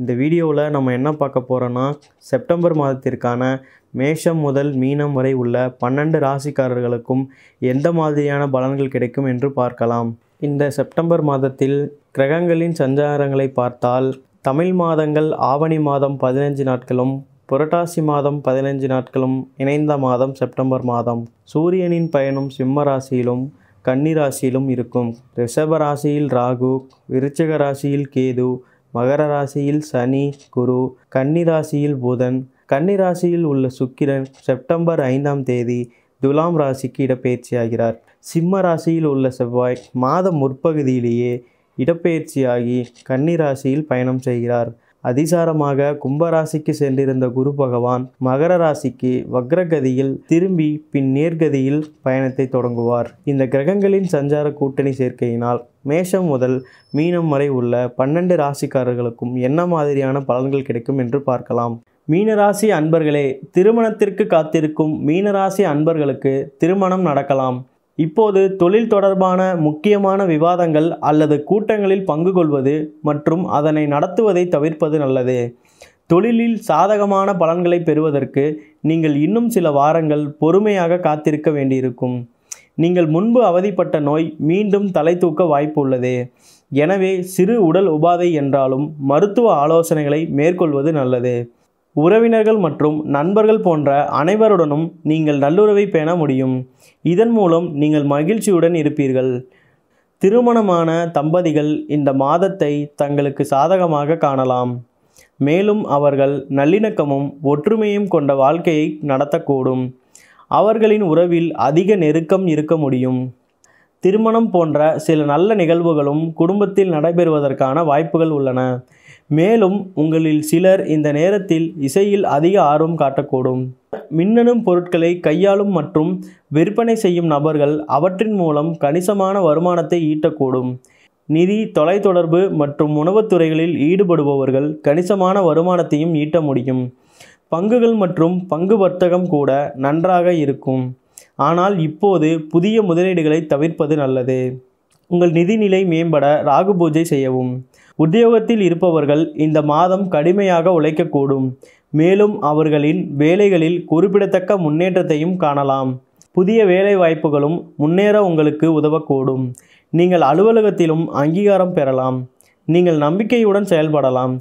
இந்த வீடியோவில் நம்ம என்ன பார்க்க போகிறோன்னா செப்டம்பர் மாதத்திற்கான மேஷம் முதல் மீனம் வரை உள்ள பன்னெண்டு ராசிக்காரர்களுக்கும் எந்த மாதிரியான பலன்கள் கிடைக்கும் என்று பார்க்கலாம் இந்த செப்டம்பர் மாதத்தில் கிரகங்களின் சஞ்சாரங்களை பார்த்தால் தமிழ் மாதங்கள் ஆவணி மாதம் பதினஞ்சு நாட்களும் புரட்டாசி மாதம் பதினைஞ்சு நாட்களும் இணைந்த மாதம் செப்டம்பர் மாதம் சூரியனின் பயணம் சிம்ம ராசியிலும் கன்னி ராசியிலும் இருக்கும் ரிஷப ராசியில் ராகு விருச்சக ராசியில் கேது மகர ராசியில் சனி குரு கன்னி ராசியில் புதன் கன்னி ராசியில் உள்ள சுக்கிரன் செப்டம்பர் ஐந்தாம் தேதி துலாம் ராசிக்கு இடப்பெயர்ச்சியாகிறார் சிம்ம ராசியில் உள்ள செவ்வாய் மாதம் முற்பகுதியிலேயே இடப்பெயர்ச்சியாகி கன்னி ராசியில் பயணம் செய்கிறார் அதிசாரமாக கும்பராசிக்கு சென்றிருந்த குரு பகவான் மகர ராசிக்கு வக்ரகதியில் திரும்பி பின் நேர்கதியில் பயணத்தை தொடங்குவார் இந்த கிரகங்களின் சஞ்சார கூட்டணி சேர்க்கையினால் மேஷம் முதல் மீனம் வரை உள்ள பன்னெண்டு ராசிக்காரர்களுக்கும் என்ன மாதிரியான பலன்கள் கிடைக்கும் என்று பார்க்கலாம் மீனராசி அன்பர்களே திருமணத்திற்கு காத்திருக்கும் மீனராசி அன்பர்களுக்கு திருமணம் நடக்கலாம் இப்போது தொழில் தொடர்பான முக்கியமான விவாதங்கள் அல்லது கூட்டங்களில் பங்கு கொள்வது மற்றும் அதனை நடத்துவதை தவிர்ப்பது நல்லது தொழிலில் சாதகமான பலன்களை பெறுவதற்கு நீங்கள் இன்னும் சில வாரங்கள் பொறுமையாக காத்திருக்க வேண்டியிருக்கும் நீங்கள் முன்பு அவதிப்பட்ட நோய் மீண்டும் தலை தூக்க வாய்ப்பு உள்ளது எனவே சிறு உடல் உபாதை என்றாலும் மருத்துவ ஆலோசனைகளை மேற்கொள்வது நல்லது உறவினர்கள் மற்றும் நண்பர்கள் போன்ற அனைவருடனும் நீங்கள் நல்லுறவை பேண முடியும் இதன் மூலம் நீங்கள் மகிழ்ச்சியுடன் இருப்பீர்கள் திருமணமான தம்பதிகள் இந்த மாதத்தை தங்களுக்கு சாதகமாக காணலாம் மேலும் அவர்கள் நல்லிணக்கமும் ஒற்றுமையும் கொண்ட வாழ்க்கையை நடத்தக்கூடும் அவர்களின் உறவில் அதிக நெருக்கம் இருக்க முடியும் திருமணம் போன்ற சில நல்ல நிகழ்வுகளும் குடும்பத்தில் நடைபெறுவதற்கான வாய்ப்புகள் உள்ளன மேலும் உங்களில் சிலர் இந்த நேரத்தில் இசையில் அதிக ஆர்வம் காட்டக்கூடும் மின்னணு பொருட்களை கையாளும் மற்றும் விற்பனை செய்யும் நபர்கள் அவற்றின் மூலம் கணிசமான வருமானத்தை ஈட்டக்கூடும் நிதி தொலைத்தொடர்பு மற்றும் உணவுத் துறைகளில் ஈடுபடுபவர்கள் கணிசமான வருமானத்தையும் ஈட்ட முடியும் பங்குகள் மற்றும் பங்கு வர்த்தகம் கூட நன்றாக இருக்கும் ஆனால் இப்போது புதிய முதலீடுகளை தவிர்ப்பது நல்லது உங்கள் நிதிநிலை மேம்பட ராகு பூஜை செய்யவும் உத்தியோகத்தில் இருப்பவர்கள் இந்த மாதம் கடுமையாக உழைக்கக்கூடும் மேலும் அவர்களின் வேலைகளில் குறிப்பிடத்தக்க முன்னேற்றத்தையும் காணலாம் புதிய வேலை வாய்ப்புகளும் முன்னேற உங்களுக்கு உதவக்கூடும் நீங்கள் அலுவலகத்திலும் அங்கீகாரம் பெறலாம் நீங்கள் நம்பிக்கையுடன் செயல்படலாம்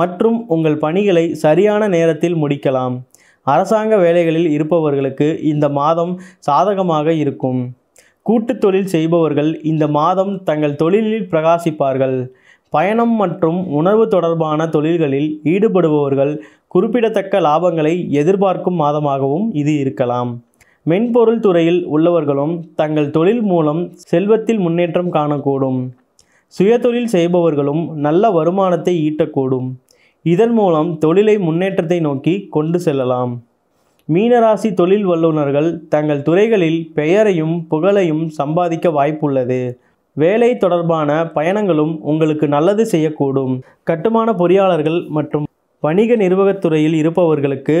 மற்றும் உங்கள் பணிகளை சரியான நேரத்தில் முடிக்கலாம் அரசாங்க வேலைகளில் இருப்பவர்களுக்கு இந்த மாதம் சாதகமாக இருக்கும் கூட்டு தொழில் செய்பவர்கள் இந்த மாதம் தங்கள் தொழிலில் பிரகாசிப்பார்கள் பயணம் மற்றும் உணர்வு தொடர்பான தொழில்களில் ஈடுபடுபவர்கள் குறிப்பிடத்தக்க லாபங்களை எதிர்பார்க்கும் மாதமாகவும் இது இருக்கலாம் மென்பொருள் துறையில் உள்ளவர்களும் தங்கள் தொழில் மூலம் செல்வத்தில் முன்னேற்றம் காணக்கூடும் சுயதொழில் செய்பவர்களும் நல்ல வருமானத்தை ஈட்டக்கூடும் இதன் மூலம் தொழிலை முன்னேற்றத்தை நோக்கி கொண்டு செல்லலாம் மீனராசி தொழில் வல்லுநர்கள் தங்கள் துறைகளில் பெயரையும் புகழையும் சம்பாதிக்க வாய்ப்புள்ளது வேலை தொடர்பான பயணங்களும் உங்களுக்கு நல்லது செய்யக்கூடும் கட்டுமான பொறியாளர்கள் மற்றும் வணிக நிர்வாகத்துறையில் இருப்பவர்களுக்கு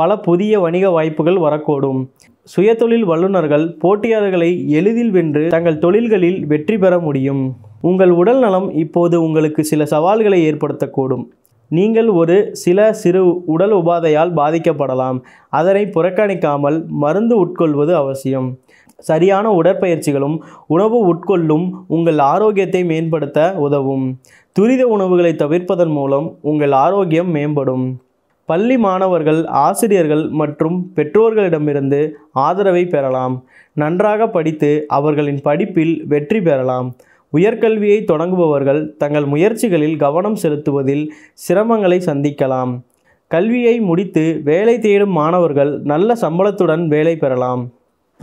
பல புதிய வணிக வாய்ப்புகள் வரக்கூடும் சுயதொழில் வல்லுநர்கள் போட்டியாளர்களை எளிதில் வென்று தங்கள் தொழில்களில் வெற்றி பெற முடியும் உங்கள் உடல் நலம் இப்போது உங்களுக்கு சில சவால்களை ஏற்படுத்தக்கூடும் நீங்கள் ஒரு சில சிறு உடல் உபாதையால் பாதிக்கப்படலாம் அதனை புறக்கணிக்காமல் மருந்து உட்கொள்வது அவசியம் சரியான உடற்பயிற்சிகளும் உணவு உட்கொள்ளும் உங்கள் ஆரோக்கியத்தை மேம்படுத்த உதவும் துரித உணவுகளை தவிர்ப்பதன் மூலம் உங்கள் ஆரோக்கியம் மேம்படும் பள்ளி மாணவர்கள் ஆசிரியர்கள் மற்றும் பெற்றோர்களிடமிருந்து ஆதரவை பெறலாம் நன்றாக படித்து அவர்களின் படிப்பில் வெற்றி பெறலாம் உயர்கல்வியை தொடங்குபவர்கள் தங்கள் முயற்சிகளில் கவனம் செலுத்துவதில் சிரமங்களை சந்திக்கலாம் கல்வியை முடித்து வேலை தேடும் மாணவர்கள் நல்ல சம்பளத்துடன் வேலை பெறலாம்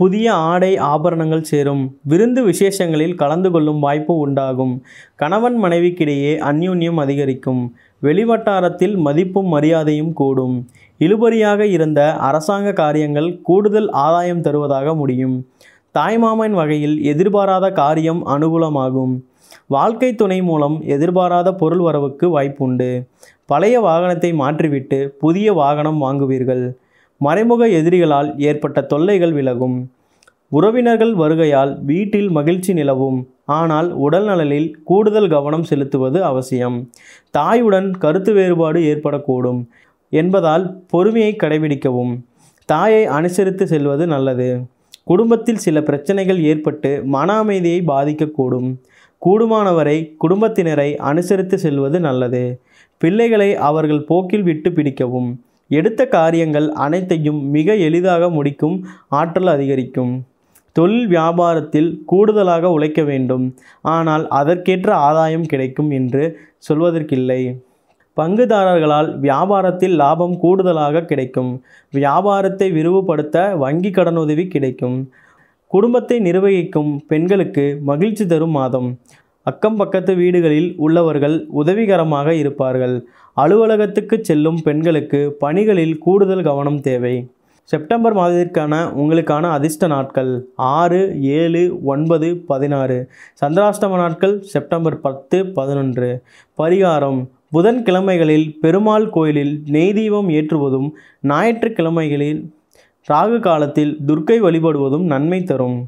புதிய ஆடை ஆபரணங்கள் சேரும் விருந்து விசேஷங்களில் கலந்து கொள்ளும் வாய்ப்பு உண்டாகும் கணவன் மனைவிக்கிடையே அந்யூன்யம் அதிகரிக்கும் வெளிவட்டாரத்தில் மதிப்பும் மரியாதையும் கூடும் இழுபறியாக இருந்த அரசாங்க காரியங்கள் கூடுதல் ஆதாயம் தருவதாக முடியும் தாய்மாமன் வகையில் எதிர்பாராத காரியம் அனுகூலமாகும் வாழ்க்கை துணை மூலம் எதிர்பாராத பொருள் வரவுக்கு வாய்ப்புண்டு பழைய வாகனத்தை மாற்றிவிட்டு புதிய வாகனம் வாங்குவீர்கள் மறைமுக எதிரிகளால் ஏற்பட்ட தொல்லைகள் விலகும் உறவினர்கள் வருகையால் வீட்டில் மகிழ்ச்சி நிலவும் ஆனால் உடல்நலனில் கூடுதல் கவனம் செலுத்துவது அவசியம் தாயுடன் கருத்து வேறுபாடு ஏற்படக்கூடும் என்பதால் பொறுமையை கடைபிடிக்கவும் தாயை அனுசரித்து செல்வது நல்லது குடும்பத்தில் சில பிரச்சனைகள் ஏற்பட்டு மன அமைதியை பாதிக்கக்கூடும் கூடுமானவரை குடும்பத்தினரை அனுசரித்து செல்வது நல்லது பிள்ளைகளை அவர்கள் போக்கில் விட்டு பிடிக்கவும் எடுத்த காரியங்கள் அனைத்தையும் மிக எளிதாக முடிக்கும் ஆற்றல் அதிகரிக்கும் தொழில் வியாபாரத்தில் கூடுதலாக உழைக்க வேண்டும் ஆனால் அதற்கேற்ற ஆதாயம் கிடைக்கும் என்று சொல்வதற்கில்லை பங்குதாரர்களால் வியாபாரத்தில் லாபம் கூடுதலாக கிடைக்கும் வியாபாரத்தை விரிவுபடுத்த வங்கி கடனுதவி கிடைக்கும் குடும்பத்தை நிர்வகிக்கும் பெண்களுக்கு மகிழ்ச்சி தரும் மாதம் அக்கம் பக்கத்து வீடுகளில் உள்ளவர்கள் உதவிகரமாக இருப்பார்கள் அலுவலகத்துக்கு செல்லும் பெண்களுக்கு பணிகளில் கூடுதல் கவனம் தேவை செப்டம்பர் மாதத்திற்கான உங்களுக்கான அதிர்ஷ்ட நாட்கள் ஆறு ஏழு ஒன்பது பதினாறு சந்திராஷ்டம நாட்கள் செப்டம்பர் பத்து பதினொன்று பரிகாரம் புதன்கிழமைகளில் பெருமாள் கோயிலில் நெய் தீபம் ஏற்றுவதும் ஞாயிற்றுக்கிழமைகளில் ராகு காலத்தில் துர்க்கை வழிபடுவதும் நன்மை தரும்